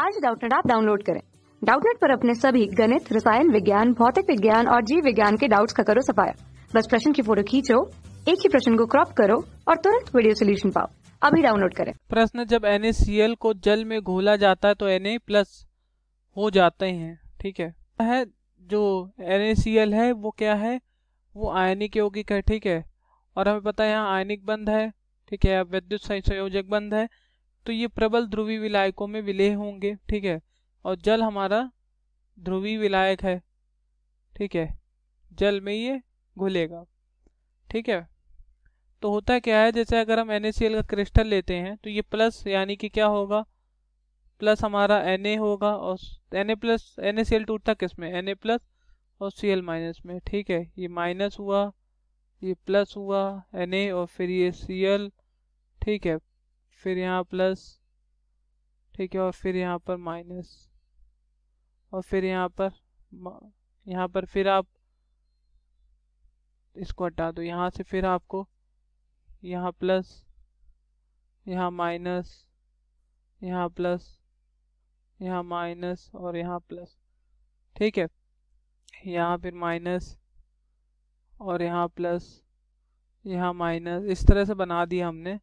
आज डाउटनेट आप डाउनलोड करें डाउटनेट पर अपने सभी गणित रसायन विज्ञान भौतिक विज्ञान और जीव विज्ञान के डाउट्स का करो सफाया बस प्रश्न की फोटो खींचो एक ही प्रश्न को क्रॉप करो और तुरंत वीडियो सोल्यूशन पाओ अभी डाउनलोड करें प्रश्न जब एन को जल में घोला जाता है तो एन प्लस हो जाते हैं ठीक है है जो एन है वो क्या है वो आयनिक यौगिक है ठीक है और हमें पता है यहाँ आयनिक बंद है ठीक है विद्युत संयोजक बंद है तो ये प्रबल ध्रुवी विलायकों में विलय होंगे ठीक है और जल हमारा ध्रुवी विलायक है ठीक है जल में ये घुलेगा ठीक है तो होता क्या है जैसे अगर हम एन का क्रिस्टल लेते हैं तो ये प्लस यानी कि क्या होगा प्लस हमारा एन होगा और एन प्लस एन टूटता किस में एन प्लस और सी एल माइनस में ठीक है ये माइनस हुआ ये प्लस हुआ एन और फिर ये सी एल ठीक है फिर यहाँ प्लस ठीक है और फिर यहाँ पर माइनस और फिर यहाँ पर यहाँ पर फिर आप इसको हटा दो यहाँ से फिर आपको यहाँ प्लस यहाँ माइनस यहाँ प्लस यहाँ माइनस और यहाँ प्लस ठीक है यहाँ फिर माइनस और यहाँ प्लस यहाँ माइनस इस तरह से बना दिया हमने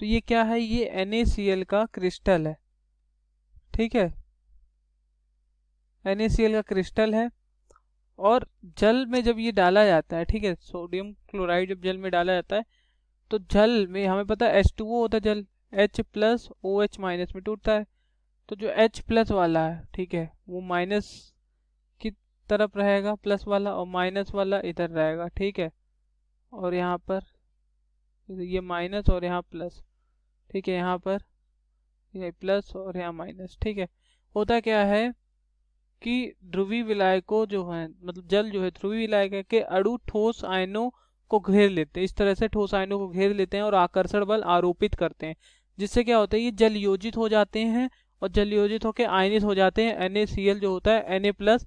तो ये क्या है ये NaCl का क्रिस्टल है ठीक है NaCl का क्रिस्टल है और जल में जब ये डाला जाता है ठीक है सोडियम क्लोराइड जब जल में डाला जाता है तो जल में हमें पता है एच टू वो होता है जल H plus O H minus में टूटता है तो जो एच प्लस वाला है ठीक है वो माइनस की तरफ रहेगा प्लस वाला और माइनस वाला इधर रहेगा ठीक है और यहाँ पर तो ये माइनस और यहाँ प्लस ठीक है यहाँ पर ये प्लस और यहाँ माइनस ठीक है होता क्या है कि विलाय विलायकों जो है मतलब जल जो है ध्रुवी विलायक के अड़ु ठोस आयनों को घेर लेते हैं इस तरह से ठोस आयनों को घेर लेते हैं और आकर्षण बल आरोपित करते हैं जिससे क्या होता है ये जल योजित हो जाते हैं और जल योजित होकर आयनित हो जाते हैं एन जो होता है एन प्लस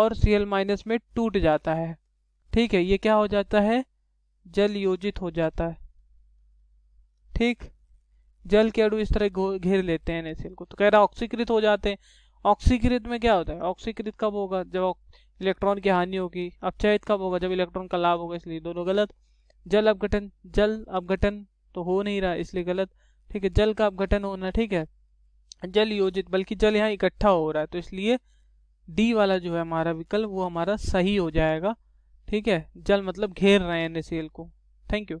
और सी एल माइनस में टूट जाता है ठीक है ये क्या हो जाता है जल योजित हो जाता है ठीक जल के अड़ू इस तरह घेर लेते हैं एन को तो कह रहा ऑक्सीकृत हो जाते हैं ऑक्सीकृत में क्या होता है ऑक्सीकृत कब होगा जब इलेक्ट्रॉन की हानि होगी अपचयित कब होगा जब इलेक्ट्रॉन का लाभ होगा इसलिए दोनों गलत जल अपघटन जल अपघटन तो हो नहीं रहा इसलिए गलत ठीक है जल का अपघटन होना ठीक है जल योजित बल्कि जल यहाँ इकट्ठा हो रहा है तो इसलिए डी वाला जो है हमारा विकल्प वो हमारा सही हो जाएगा ठीक है जल मतलब घेर रहे हैं एन को थैंक यू